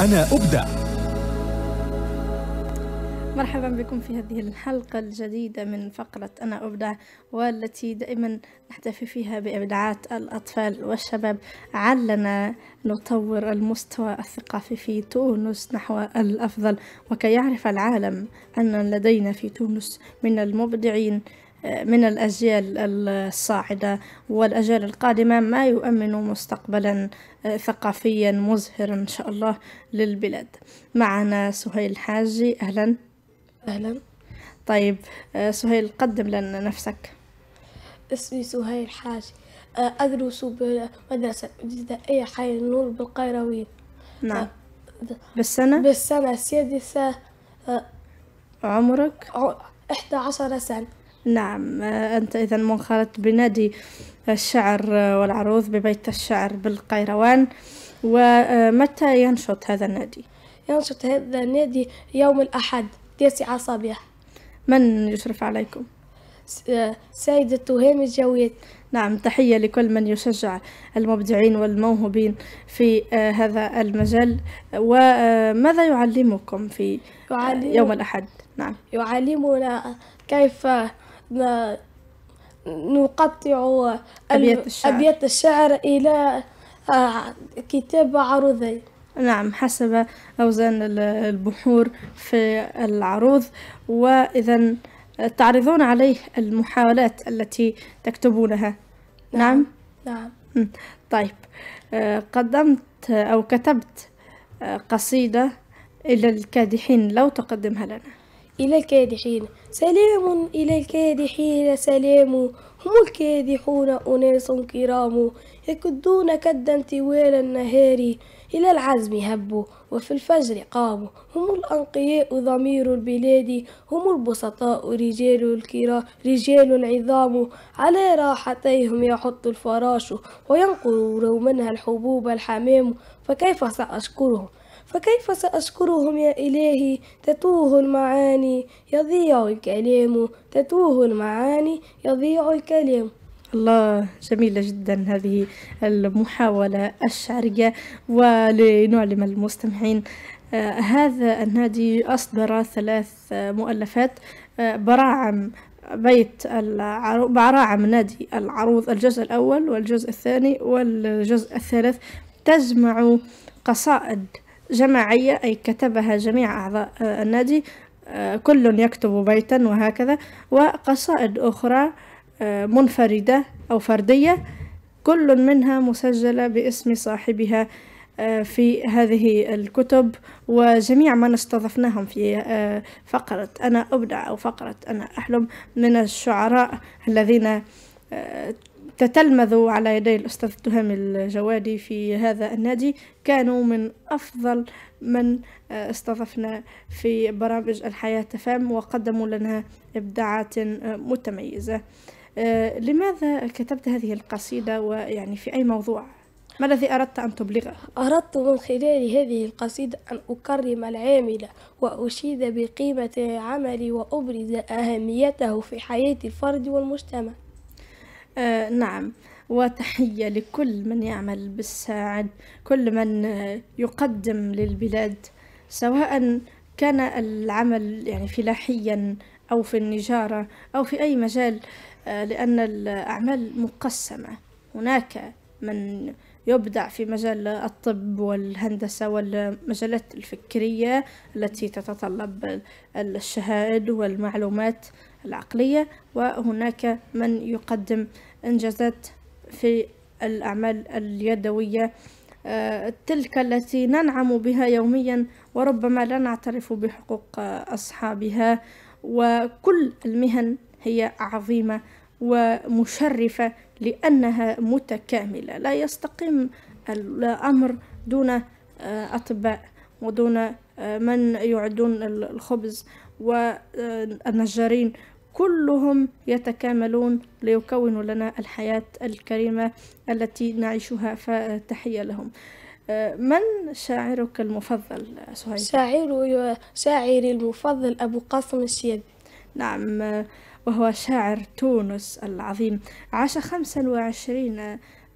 أنا أبدع مرحبا بكم في هذه الحلقة الجديدة من فقرة أنا أبدع والتي دائما نحتفي فيها بإبداعات الأطفال والشباب علنا نطور المستوى الثقافي في تونس نحو الأفضل وكي يعرف العالم أن لدينا في تونس من المبدعين من الأجيال الصاعدة والأجيال القادمة ما يؤمن مستقبلا آه، ثقافيا مزهرا إن شاء الله للبلاد معنا سهيل الحاجي أهلا أهلا طيب آه، سهيل قدم لنا نفسك اسمي سهيل حاجي آه، أدرس بمدرسة ابتدائية حي النور بالقيروية نعم بالسنة بالسنة السادسة عمرك؟ 11 سنة نعم آه، أنت إذا منخرط بنادي الشعر آه، والعروض ببيت الشعر بالقيروان ومتى آه، ينشط هذا النادي؟ ينشط هذا النادي يوم الأحد تسعة صباح من يشرف عليكم؟ سيدة هامي الجويد نعم تحية لكل من يشجع المبدعين والموهوبين في هذا المجال وماذا يعلمكم في يعلم يوم الأحد؟ نعم يعلمنا كيف نقطع أبيات الشعر, أبيات الشعر إلى آه، كتاب عروضي نعم حسب أوزان البحور في العروض وإذا تعرضون عليه المحاولات التي تكتبونها نعم نعم, نعم. طيب آه، قدمت أو كتبت آه، قصيدة إلى الكادحين لو تقدمها لنا إلى الكادحين سلام إلى الكادحين سلام هم الكادحون أناس كرام يكدون كدا طوال النهار إلى العزم هبوا وفي الفجر قاموا هم الأنقياء ضمير البلاد هم البسطاء رجال الكرا رجال العظام على راحتيهم يحط الفراش وينقر منها الحبوب الحمام فكيف سأشكرهم فكيف سأشكرهم يا إلهي تتوه المعاني يضيع الكلام تتوه المعاني يضيع الكلام الله جميلة جدا هذه المحاولة الشعرية ولنعلم المستمعين آه، هذا النادي أصدر ثلاث مؤلفات آه، براعم بيت العرو... براعم نادي العروض الجزء الأول والجزء الثاني والجزء الثالث تجمع قصائد جماعية أي كتبها جميع أعضاء آه، النادي آه، كل يكتب بيتا وهكذا وقصائد أخرى آه، منفردة أو فردية كل منها مسجلة باسم صاحبها في هذه الكتب وجميع من استضفناهم في فقرة أنا أبدع أو فقرة أنا أحلم من الشعراء الذين تتلمذوا على يدي الأستاذ تهامي الجوادي في هذا النادي كانوا من أفضل من آه، استضفنا في برامج الحياة فام وقدموا لنا إبداعات آه، متميزة آه، لماذا كتبت هذه القصيدة ويعني في أي موضوع؟ ما الذي أردت أن تبلغه؟ أردت من خلال هذه القصيدة أن أكرم العامل وأشيد بقيمة عملي وأبرز أهميته في حياة الفرد والمجتمع آه، نعم وتحية لكل من يعمل بالساعد كل من آه، يقدم للبلاد سواء كان العمل يعني فلاحيا أو في النجارة أو في أي مجال آه، لأن الأعمال مقسمة هناك من يبدع في مجال الطب والهندسة والمجالات الفكرية التي تتطلب الشهائد والمعلومات العقلية وهناك من يقدم إنجازات في الأعمال اليدوية آه، تلك التي ننعم بها يوميا وربما لا نعترف بحقوق أصحابها وكل المهن هي عظيمة ومشرفة لأنها متكاملة لا يستقيم الأمر دون آه، أطباء ودون آه، من يعدون الخبز والنجارين كلهم يتكاملون ليكونوا لنا الحياة الكريمة التي نعيشها فتحية لهم آه، من شاعرك المفضل سهيل؟ شاعر شاعري المفضل أبو قاسم السيد نعم وهو شاعر تونس العظيم عاش 25 وعشرين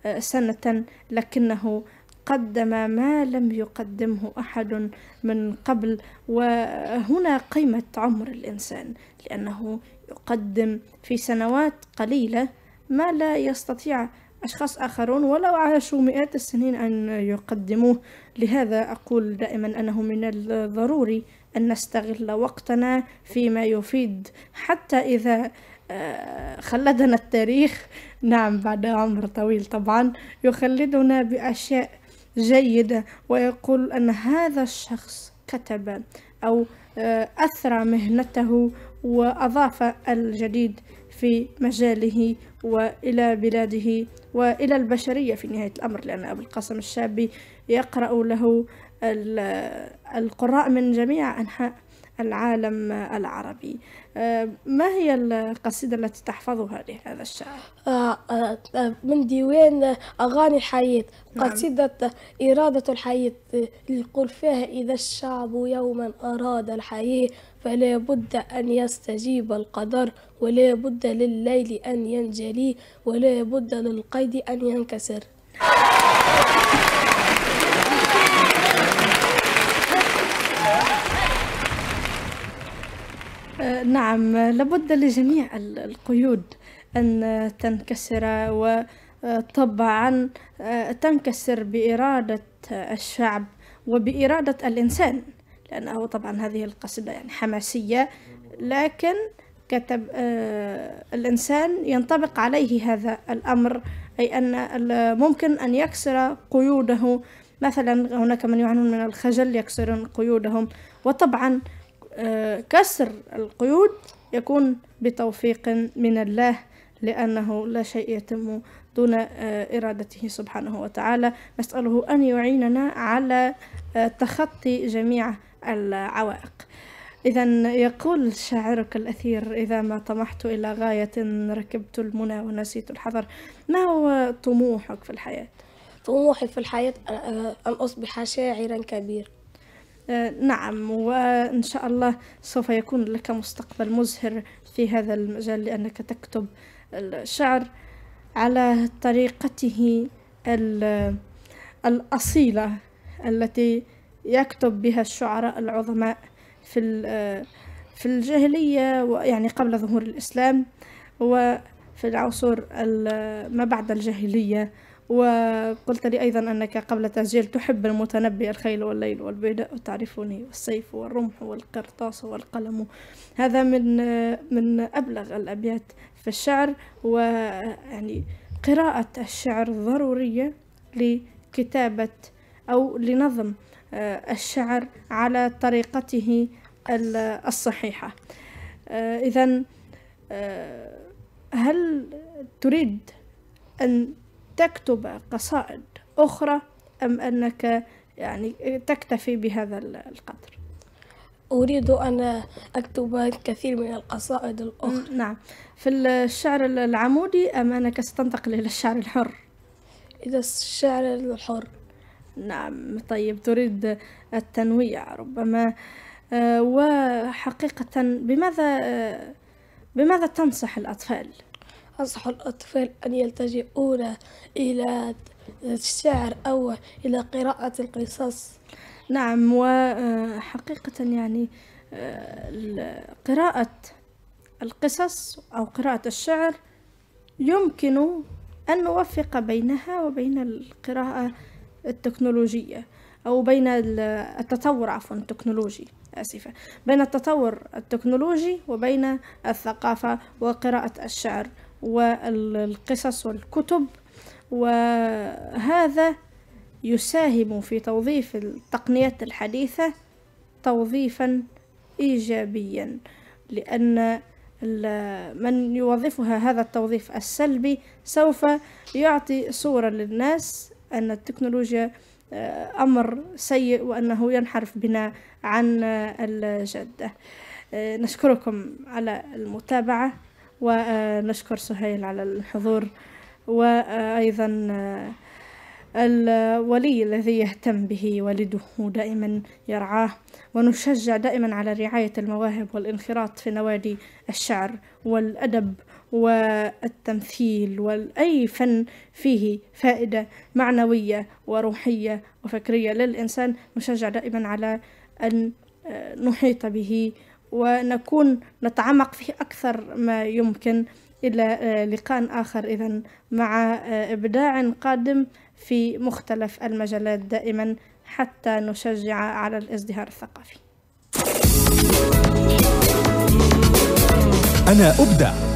آه، سنة لكنه قدم ما لم يقدمه أحد من قبل وهنا قيمة عمر الإنسان لأنه يقدم في سنوات قليلة ما لا يستطيع أشخاص آخرون ولو عاشوا مئات السنين أن يقدموه لهذا أقول دائما أنه من الضروري أن نستغل وقتنا فيما يفيد حتى إذا آه، خلدنا التاريخ نعم بعد عمر طويل طبعا يخلدنا بأشياء جيدة ويقول أن هذا الشخص كتب أو آه، أثرى مهنته وأضاف الجديد في مجاله وإلى بلاده وإلى البشرية في نهاية الأمر لأن أبو القاسم الشابي يقرأ له القراء من جميع أنحاء العالم العربي آه، ما هي القصيدة التي تحفظها لهذا الشاعر؟ آه، آه، من ديوان أغاني الحياة نعم. قصيدة إرادة الحياة يقول فيها إذا الشعب يوما أراد الحياة فلا بد أن يستجيب القدر ولا بد لليل أن ينجلي ولا بد للقيد أن ينكسر أه، نعم لابد لجميع القيود أن تنكسر وطبعا أه، أه، تنكسر بإرادة الشعب وبإرادة الإنسان لأنه طبعا هذه القصيدة يعني حماسية لكن كتب آه، الإنسان ينطبق عليه هذا الأمر أي أن ممكن أن يكسر قيوده مثلا هناك من يعانون من الخجل يكسرون قيودهم وطبعا آه، كسر القيود يكون بتوفيق من الله لأنه لا شيء يتم دون آه، إرادته سبحانه وتعالى نسأله أن يعيننا على تخطي جميع العوائق إذا يقول شاعرك الأثير إذا ما طمحت إلى غاية ركبت المنى ونسيت الحذر ما هو طموحك في الحياة؟ طموحي في الحياة أن أصبح شاعرا كبيرا نعم وإن شاء الله سوف يكون لك مستقبل مزهر في هذا المجال لأنك تكتب الشعر على طريقته الأصيلة التي يكتب بها الشعراء العظماء في آه، في الجاهلية ويعني قبل ظهور الإسلام وفي العصور ما بعد الجاهلية وقلت لي أيضا أنك قبل التسجيل تحب المتنبي الخيل والليل والبيداء تعرفني والسيف والرمح والقرطاس والقلم هذا من من أبلغ الأبيات في الشعر ويعني قراءة الشعر ضرورية لكتابة أو لنظم آه، الشعر على طريقته الصحيحة آه، إذا آه، هل تريد أن تكتب قصائد أخرى أم أنك يعني تكتفي بهذا القدر أريد أن أكتب الكثير من القصائد الأخرى نعم في الشعر العمودي أم أنك ستنتقل إلى الشعر الحر إذا الشعر الحر نعم طيب تريد التنويع ربما آه، وحقيقة بماذا آه، بماذا تنصح الأطفال؟ أنصح الأطفال أن يلتجئون إلى الشعر أو إلى قراءة القصص نعم وحقيقة يعني آه، قراءة القصص أو قراءة الشعر يمكن أن نوفق بينها وبين القراءة التكنولوجية أو بين التطور عفوا التكنولوجي آسفة بين التطور التكنولوجي وبين الثقافة وقراءة الشعر والقصص والكتب وهذا يساهم في توظيف التقنيات الحديثة توظيفا إيجابيا لأن من يوظفها هذا التوظيف السلبي سوف يعطي صورة للناس أن التكنولوجيا آه، أمر سيء وأنه ينحرف بنا عن آه، الجدة آه، نشكركم على المتابعة ونشكر سهيل على الحضور وأيضا الولي الذي يهتم به والده دائما يرعاه ونشجع دائما على رعاية المواهب والانخراط في نوادي الشعر والأدب والتمثيل وأي فن فيه فائدة معنوية وروحية وفكرية للإنسان نشجع دائما على أن آه، نحيط به ونكون نتعمق فيه أكثر ما يمكن إلى آه، لقاء آخر إذا مع آه، إبداع قادم في مختلف المجالات دائما حتى نشجع على الازدهار الثقافي أنا أبدع